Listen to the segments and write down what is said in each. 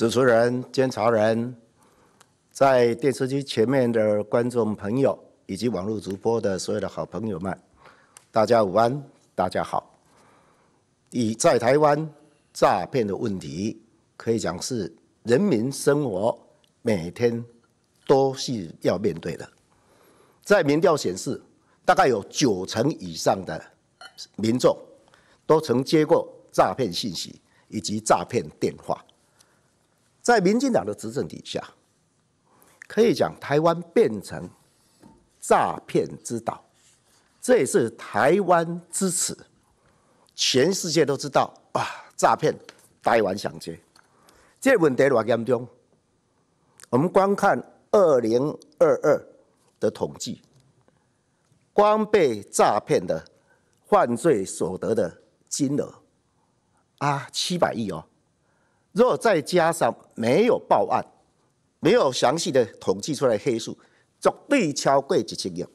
主持人、监察人，在电视机前面的观众朋友，以及网络直播的所有的好朋友们，大家午安，大家好。以在台湾诈骗的问题，可以讲是人民生活每天都是要面对的。在民调显示，大概有九成以上的民众都曾接过诈骗信息以及诈骗电话。在民进党的执政底下，可以讲台湾变成诈骗之岛，这也是台湾之耻，全世界都知道啊，诈骗、台湾抢劫。这问题的严重？我们观看二零二二的统计，光被诈骗的犯罪所得的金额啊，七百亿哦。若再加上没有报案、没有详细的统计出来黑数，做被超过一千营，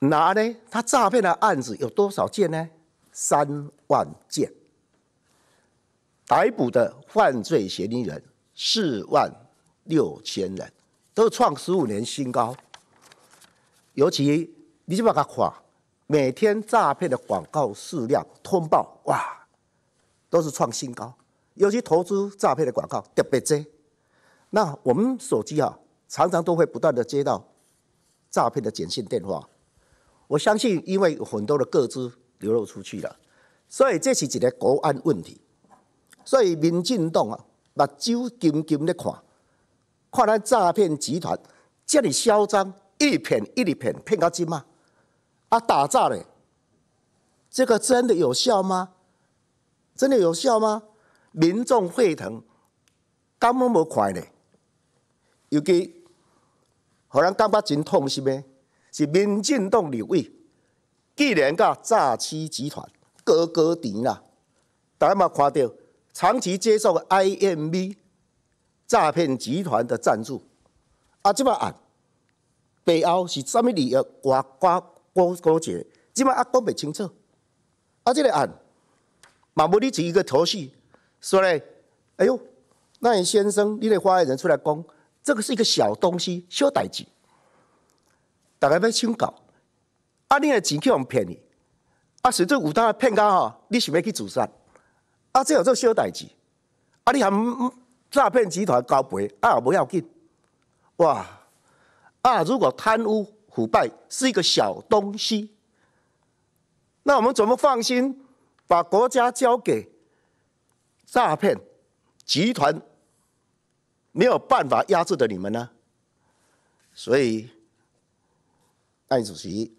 哪呢？他诈骗的案子有多少件呢？三万件，逮捕的犯罪嫌疑人四万六千人，都创十五年新高。尤其你这么它垮，每天诈骗的广告数量通报哇！都是创新高，尤其投资诈骗的广告特别多。那我们手机啊，常常都会不断的接到诈骗的简讯电话。我相信，因为有很多的个资流露出去了，所以这是一个国安问题。所以民进党啊，把睭紧紧的看，看来诈骗集团这么嚣张，一骗一骗骗到几吗？啊，打诈嘞，这个真的有效吗？真的有效吗？民众沸腾，干么无快呢？尤其，荷人感觉真痛，是的，是民进党两位，竟然甲诈欺集团搞勾结啦！大家嘛看到，长期接受 IMV 诈骗集团的赞助。啊，即摆案背后是啥物理由？或关关勾结？即摆啊讲袂清楚。啊，即个案。马步立起一个头绪，说嘞：“哎呦，那你先生，你得发言人出来讲，这个是一个小东西，小代志，大家不要轻搞。啊，你的钱去互骗你，啊，实这有大个骗家哈，你是要去自杀？啊，只有做小代志，啊，你还诈骗集团交赔，啊，不要紧。哇，啊，如果贪污腐败是一个小东西，那我们怎么放心？”把国家交给诈骗集团，没有办法压制的你们呢？所以，戴主席，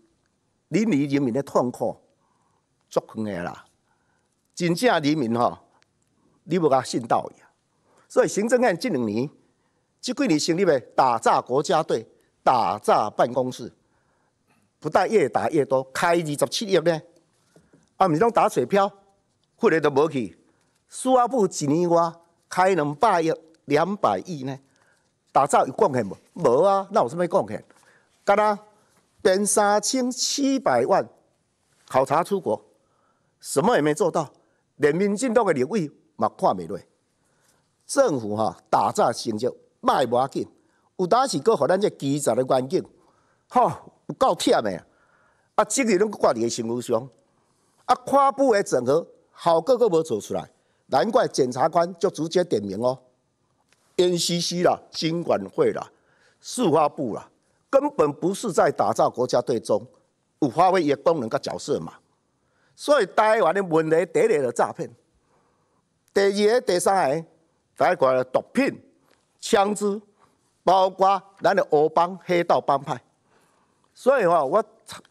你离人民的痛苦，足可以啦。真正人民吼，你不甲信道义。所以，行政案这两年，这几年成立的打诈国家队，打诈办公室，不但越打越多，开二十七亿呢。啊！毋是拢打水漂，回来都无去。商阿部一年外开两百亿，两百亿呢，打造有贡献无？无啊，那有是没贡献。干哪，捐三千七百万考察出国，什么也没做到。人民进党的领域嘛看未落。政府哈打造成就歹无要紧，有当时个互咱这基层的环境吼，有够忝的啊，即个侬挂个心头上。啊，跨部的整合，好个个无做出来，难怪检察官就直接点名哦。NCC 啦，经管会啦，司法部啦，根本不是在打造国家队中有发挥一功能个角色嘛。所以台湾的问题第一个诈骗，第二个、第三个，台湾的毒品、枪支，包括咱的乌帮、黑道帮派。所以话我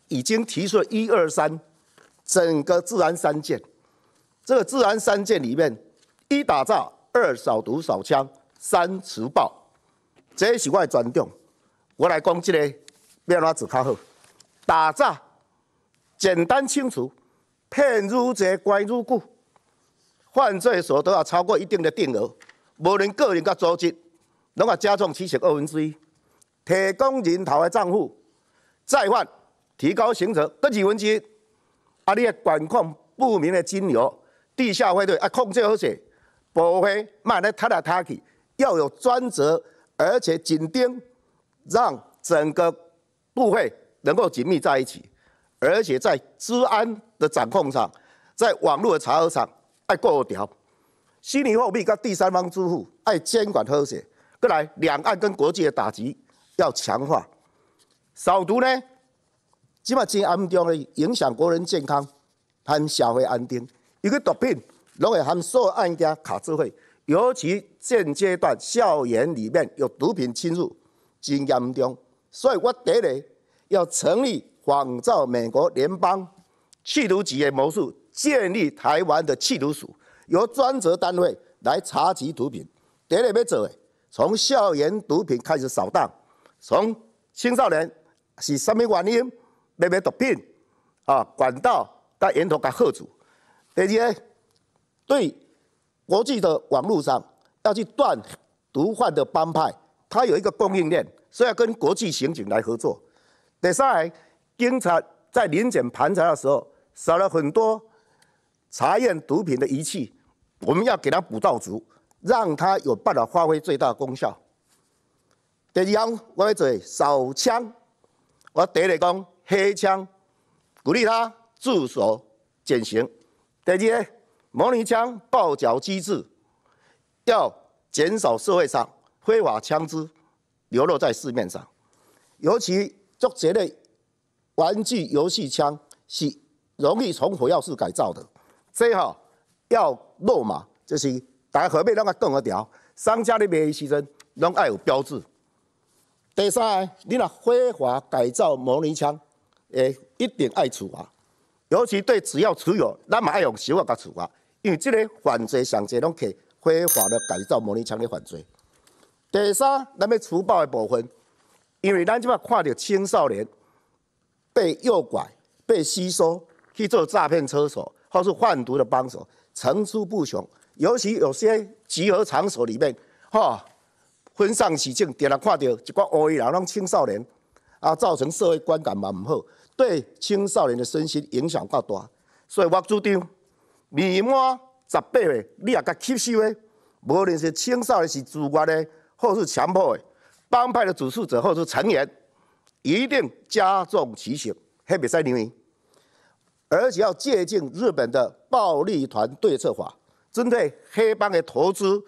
已经提出了一二三。整个治安三件，这个治安三件里面，一打诈，二扫毒扫枪，三除暴。这是我的专长。我来讲这个，要怎子较好？打诈，简单清楚，骗入者关入狱，犯罪所得要超过一定的定额，无论个人甲组织，拢也加重七十二分之一。提供人头的账户，再犯，提高刑责，得几分之？一。啊！你嘅管控不明的金流，地下会对啊，控制好些，不会卖来塌来塌去，要有专责，而且紧盯，让整个部会能够紧密在一起，而且在治安的掌控上，在网络的查核上爱过调，虚拟货币跟第三方支付爱监管好些，再来两岸跟国际的打击要强化，扫毒呢？即嘛真严重，影响国人健康和社会安定。一个毒品，拢会含数案件卡智慧，尤其现阶段校园里面有毒品侵入，真严重。所以我第一个要成立仿照美国联邦缉毒局的模式，建立台湾的缉毒署，由专责单位来查缉毒品。第一个要做的，从校园毒品开始扫荡，从青少年是什么原因？那些毒品，啊，管道源头途给喝住。第二，对国际的网络上要去断毒贩的帮派，它有一个供应链，所以要跟国际刑警来合作。第三，经常在临检盘查的时候少了很多查验毒品的仪器，我们要给它补到足，让它有办法发挥最大功效。第二样，我要做手枪，我得来讲。黑枪鼓励他自首减刑。第二，模拟枪爆缴机制，要减少社会上非法枪支流落在市面上。尤其作这类玩具游戏枪，是容易从火药室改造的。最好要落马，就是大家何必那么跟而调？商家的卖时阵，拢要有标志。第三，你若非法改造模拟枪，诶，一定爱处罚，尤其对只要持有，咱们爱用手法甲处罚，因为这个犯罪上侪拢系非法的改造模拟枪的犯罪。第三，咱们除暴的部分，因为咱即摆看到青少年被诱拐、被吸收去做诈骗车手，或是贩毒的帮手，层出不穷。尤其有些集合场所里面，哈，分丧起敬，第日看到一个黑衣人，拢青少年啊，造成社会观感嘛唔好。对青少年的身心影响较大，所以我主张，年满十八岁你也该吸收的。无论是青少年是主观的，或是强迫的，帮派的主事者或是成员，一定加重其刑，黑米三零名。而且要借鉴日本的暴力团对策法，针对黑帮的投资、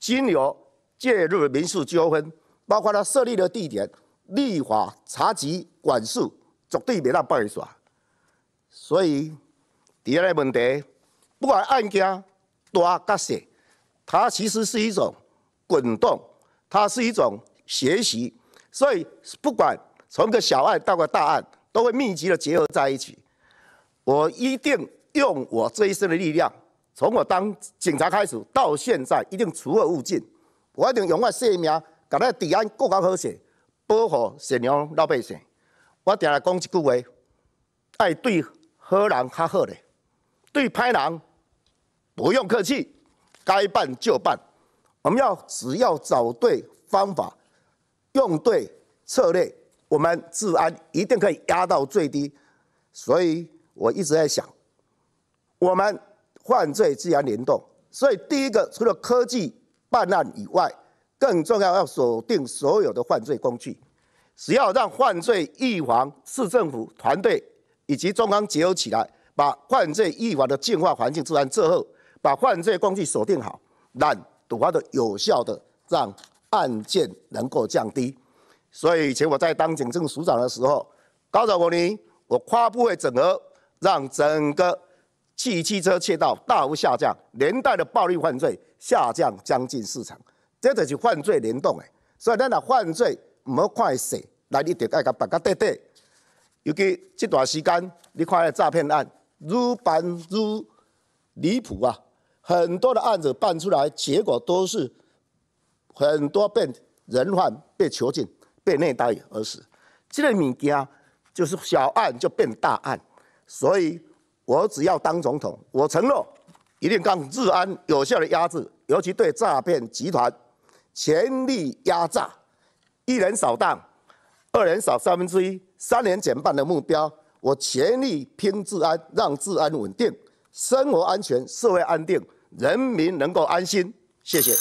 金流介入民事纠纷，包括他设立的地点，立法查缉管束。绝对袂当放伊耍，所以第二个问题，不管案件大甲小，它其实是一种滚动，它是一种学习，所以不管从个小案到个大案，都会密集的结合在一起。我一定用我这一生的力量，从我当警察开始到现在，一定除恶务尽，我一定用我的生命，把那个治安更加好些，保护善良老百姓。我来讲一句话：爱对好人较好的对歹人不用客气，该办就办。我们要只要找对方法，用对策略，我们治安一定可以压到最低。所以我一直在想，我们犯罪自然联动，所以第一个除了科技办案以外，更重要要锁定所有的犯罪工具。只要让犯罪预防市政府团队以及中央结合起来，把犯罪预防的净化环境自然之后，把犯罪工具锁定好，让赌博的有效的让案件能够降低。所以，以前我在当警政署长的时候，高总国林，我跨部会整合，让整个汽汽车窃盗大幅下降，连带的暴力犯罪下降将近四成，这就是犯罪联动哎。所以，咱的犯罪。毋好看小，那你就爱甲白甲短短。尤其这段时间，你看个诈骗案愈办愈离谱啊！很多的案子办出来，结果都是很多被人贩被囚禁、被虐待而死。这个物件就是小案就变大案，所以我只要当总统，我承诺一定让治安有效的压制，尤其对诈骗集团全力压榨。一人少荡，二人少三分之一，三人减半的目标，我全力拼治安，让治安稳定，生活安全，社会安定，人民能够安心。谢谢。